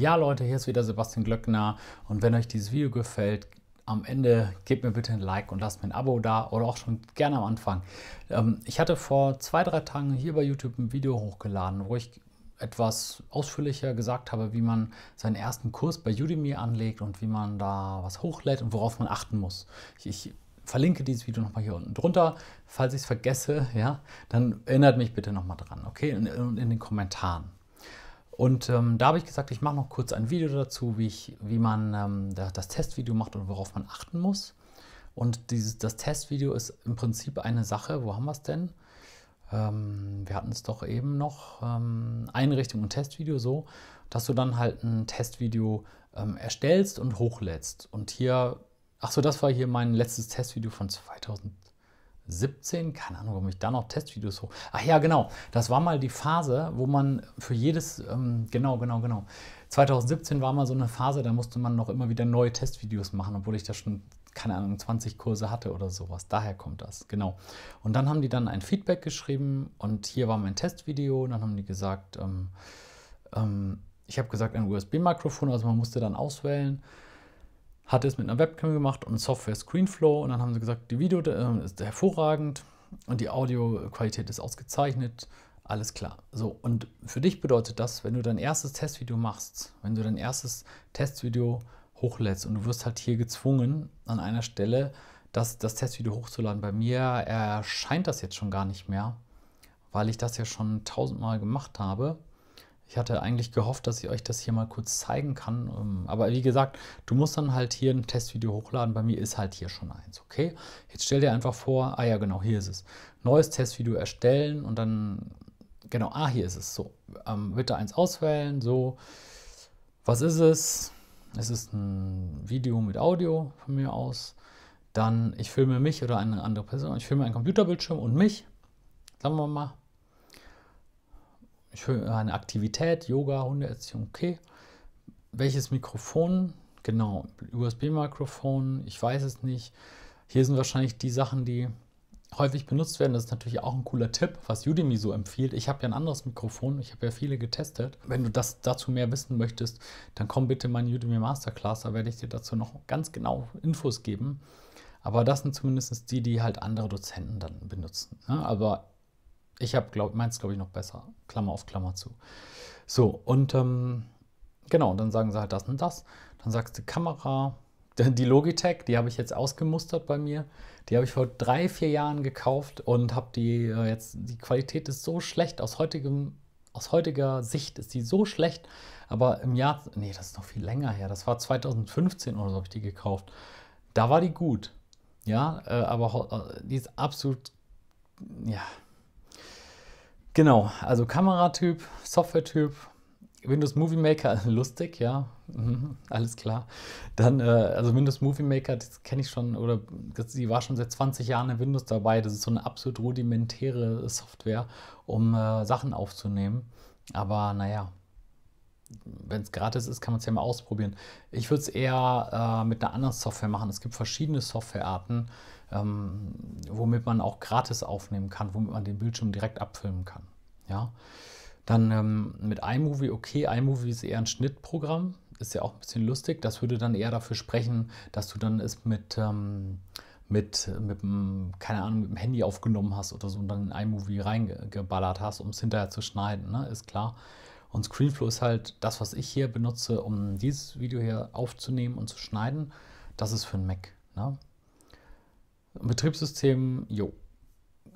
Ja Leute, hier ist wieder Sebastian Glöckner und wenn euch dieses Video gefällt, am Ende gebt mir bitte ein Like und lasst mir ein Abo da oder auch schon gerne am Anfang. Ähm, ich hatte vor zwei, drei Tagen hier bei YouTube ein Video hochgeladen, wo ich etwas ausführlicher gesagt habe, wie man seinen ersten Kurs bei Udemy anlegt und wie man da was hochlädt und worauf man achten muss. Ich, ich verlinke dieses Video nochmal hier unten drunter. Falls ich es vergesse, ja, dann erinnert mich bitte nochmal dran, okay? Und in, in den Kommentaren. Und ähm, da habe ich gesagt, ich mache noch kurz ein Video dazu, wie, ich, wie man ähm, das Testvideo macht und worauf man achten muss. Und dieses, das Testvideo ist im Prinzip eine Sache, wo haben wir es denn? Ähm, wir hatten es doch eben noch, ähm, Einrichtung und Testvideo so, dass du dann halt ein Testvideo ähm, erstellst und hochlädst. Und hier, ach so, das war hier mein letztes Testvideo von 2000. 17, keine Ahnung, warum ich da noch Testvideos hoch. Ach ja, genau, das war mal die Phase, wo man für jedes, ähm, genau, genau, genau. 2017 war mal so eine Phase, da musste man noch immer wieder neue Testvideos machen, obwohl ich da schon, keine Ahnung, 20 Kurse hatte oder sowas. Daher kommt das, genau. Und dann haben die dann ein Feedback geschrieben und hier war mein Testvideo und dann haben die gesagt, ähm, ähm, ich habe gesagt, ein USB-Mikrofon, also man musste dann auswählen hatte es mit einer Webcam gemacht und Software Screenflow. Und dann haben sie gesagt, die Video äh, ist hervorragend und die Audioqualität ist ausgezeichnet. Alles klar. So, und für dich bedeutet das, wenn du dein erstes Testvideo machst, wenn du dein erstes Testvideo hochlädst und du wirst halt hier gezwungen, an einer Stelle das, das Testvideo hochzuladen. Bei mir erscheint das jetzt schon gar nicht mehr, weil ich das ja schon tausendmal gemacht habe. Ich hatte eigentlich gehofft, dass ich euch das hier mal kurz zeigen kann. Ähm, aber wie gesagt, du musst dann halt hier ein Testvideo hochladen. Bei mir ist halt hier schon eins, okay? Jetzt stell dir einfach vor, ah ja, genau, hier ist es. Neues Testvideo erstellen und dann, genau, ah, hier ist es. So, ähm, bitte eins auswählen, so. Was ist es? Es ist ein Video mit Audio von mir aus. Dann, ich filme mich oder eine andere Person. Ich filme einen Computerbildschirm und mich. Sagen wir mal, ich höre eine Aktivität, Yoga, Hundeerziehung, okay. Welches Mikrofon? Genau, USB-Mikrofon, ich weiß es nicht. Hier sind wahrscheinlich die Sachen, die häufig benutzt werden. Das ist natürlich auch ein cooler Tipp, was Udemy so empfiehlt. Ich habe ja ein anderes Mikrofon, ich habe ja viele getestet. Wenn du das dazu mehr wissen möchtest, dann komm bitte in meine Udemy Masterclass, da werde ich dir dazu noch ganz genau Infos geben. Aber das sind zumindest die, die halt andere Dozenten dann benutzen. Ne? Aber ich habe, glaube meins, glaube ich, noch besser. Klammer auf Klammer zu. So, und ähm, genau, dann sagen sie halt das und das. Dann sagst du Kamera, die Logitech, die habe ich jetzt ausgemustert bei mir. Die habe ich vor drei, vier Jahren gekauft und habe die äh, jetzt, die Qualität ist so schlecht, aus, heutigem, aus heutiger Sicht ist die so schlecht, aber im Jahr, nee, das ist noch viel länger her, das war 2015 oder so habe ich die gekauft. Da war die gut, ja, äh, aber äh, die ist absolut, ja, Genau, also Kameratyp, Softwaretyp, Windows Movie Maker, lustig, ja, mhm, alles klar. Dann, äh, also Windows Movie Maker, das kenne ich schon, oder das, die war schon seit 20 Jahren in Windows dabei. Das ist so eine absolut rudimentäre Software, um äh, Sachen aufzunehmen. Aber naja, wenn es gratis ist, kann man es ja mal ausprobieren. Ich würde es eher äh, mit einer anderen Software machen. Es gibt verschiedene Softwarearten, ähm, womit man auch gratis aufnehmen kann, womit man den Bildschirm direkt abfilmen kann. Ja? Dann ähm, mit iMovie, okay, iMovie ist eher ein Schnittprogramm, ist ja auch ein bisschen lustig. Das würde dann eher dafür sprechen, dass du dann es mit, ähm, mit, mit dem, keine Ahnung, mit dem Handy aufgenommen hast oder so und dann in iMovie reingeballert hast, um es hinterher zu schneiden, ne? ist klar. Und Screenflow ist halt das, was ich hier benutze, um dieses Video hier aufzunehmen und zu schneiden. Das ist für einen Mac. Ne? Betriebssystem, jo,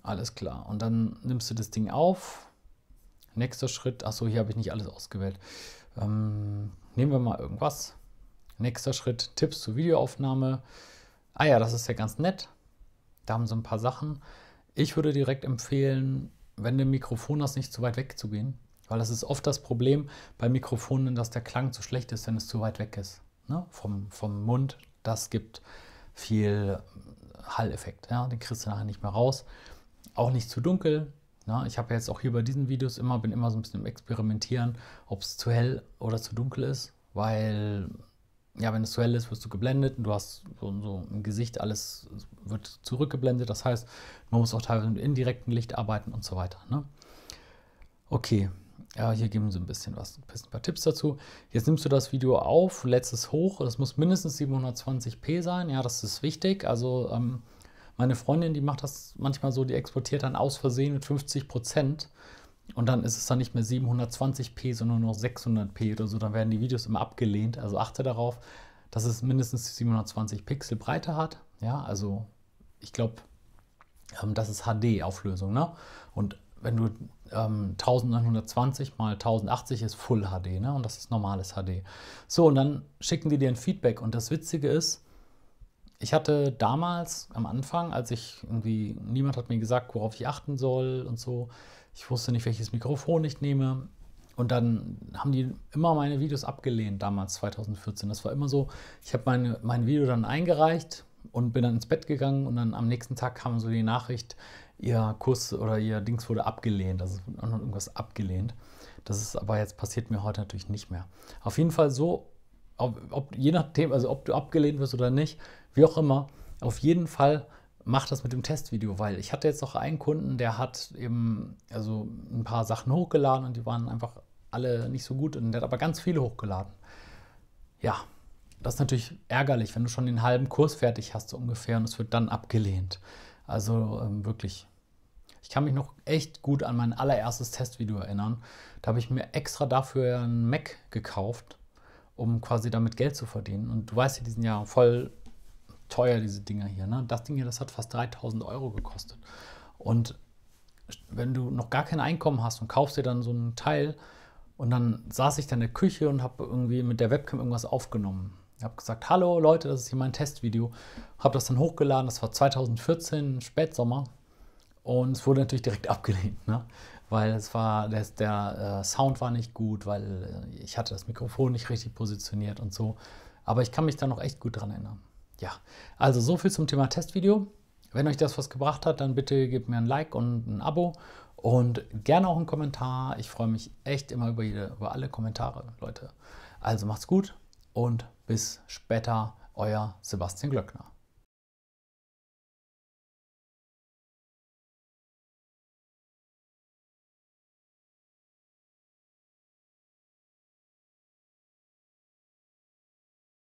alles klar. Und dann nimmst du das Ding auf. Nächster Schritt, achso, hier habe ich nicht alles ausgewählt. Ähm, nehmen wir mal irgendwas. Nächster Schritt, Tipps zur Videoaufnahme. Ah ja, das ist ja ganz nett. Da haben sie ein paar Sachen. Ich würde direkt empfehlen, wenn du ein Mikrofon hast, nicht zu weit weg zu gehen. Weil das ist oft das Problem bei Mikrofonen, dass der Klang zu schlecht ist, wenn es zu weit weg ist. Ne? Vom, vom Mund, das gibt viel äh, Halleffekt. Ja? Den kriegst du nachher nicht mehr raus. Auch nicht zu dunkel. Ne? Ich habe jetzt auch hier bei diesen Videos immer, bin immer so ein bisschen im Experimentieren, ob es zu hell oder zu dunkel ist. Weil, ja, wenn es zu hell ist, wirst du geblendet und du hast so, so im Gesicht alles wird zurückgeblendet. Das heißt, man muss auch teilweise mit indirektem Licht arbeiten und so weiter. Ne? Okay, ja, hier geben sie ein bisschen was, ein paar Tipps dazu. Jetzt nimmst du das Video auf, lädst es hoch. Das muss mindestens 720p sein. Ja, das ist wichtig. Also ähm, meine Freundin, die macht das manchmal so, die exportiert dann aus Versehen mit 50 Prozent. Und dann ist es dann nicht mehr 720p, sondern nur 600p oder so. Dann werden die Videos immer abgelehnt. Also achte darauf, dass es mindestens 720 Pixel Breite hat. Ja, also ich glaube, ähm, das ist HD-Auflösung. Ne? Und wenn du 1920 ähm, mal 1080 ist Full HD, ne? Und das ist normales HD. So, und dann schicken die dir ein Feedback. Und das Witzige ist, ich hatte damals am Anfang, als ich irgendwie, niemand hat mir gesagt, worauf ich achten soll und so. Ich wusste nicht, welches Mikrofon ich nehme. Und dann haben die immer meine Videos abgelehnt, damals 2014. Das war immer so, ich habe meine, mein Video dann eingereicht und bin dann ins Bett gegangen und dann am nächsten Tag kam so die Nachricht, ihr Kurs oder ihr Dings wurde abgelehnt, also irgendwas abgelehnt. Das ist aber jetzt passiert mir heute natürlich nicht mehr. Auf jeden Fall so, ob, ob, je nachdem, also ob du abgelehnt wirst oder nicht, wie auch immer, auf jeden Fall mach das mit dem Testvideo, weil ich hatte jetzt noch einen Kunden, der hat eben also ein paar Sachen hochgeladen und die waren einfach alle nicht so gut und der hat aber ganz viele hochgeladen. Ja, das ist natürlich ärgerlich, wenn du schon den halben Kurs fertig hast so ungefähr und es wird dann abgelehnt. Also ähm, wirklich. Ich kann mich noch echt gut an mein allererstes Testvideo erinnern. Da habe ich mir extra dafür einen Mac gekauft, um quasi damit Geld zu verdienen. Und du weißt ja, die sind ja voll teuer, diese Dinger hier. Ne? Das Ding hier, das hat fast 3000 Euro gekostet. Und wenn du noch gar kein Einkommen hast und kaufst dir dann so ein Teil und dann saß ich dann in der Küche und habe irgendwie mit der Webcam irgendwas aufgenommen habe gesagt, hallo Leute, das ist hier mein Testvideo. Habe das dann hochgeladen, das war 2014, Spätsommer. Und es wurde natürlich direkt abgelehnt, ne? weil es war, der, der äh, Sound war nicht gut, weil äh, ich hatte das Mikrofon nicht richtig positioniert und so. Aber ich kann mich da noch echt gut dran erinnern. Ja, also so viel zum Thema Testvideo. Wenn euch das was gebracht hat, dann bitte gebt mir ein Like und ein Abo und gerne auch einen Kommentar. Ich freue mich echt immer über, jede, über alle Kommentare, Leute. Also macht's gut und bis später, euer Sebastian Glöckner.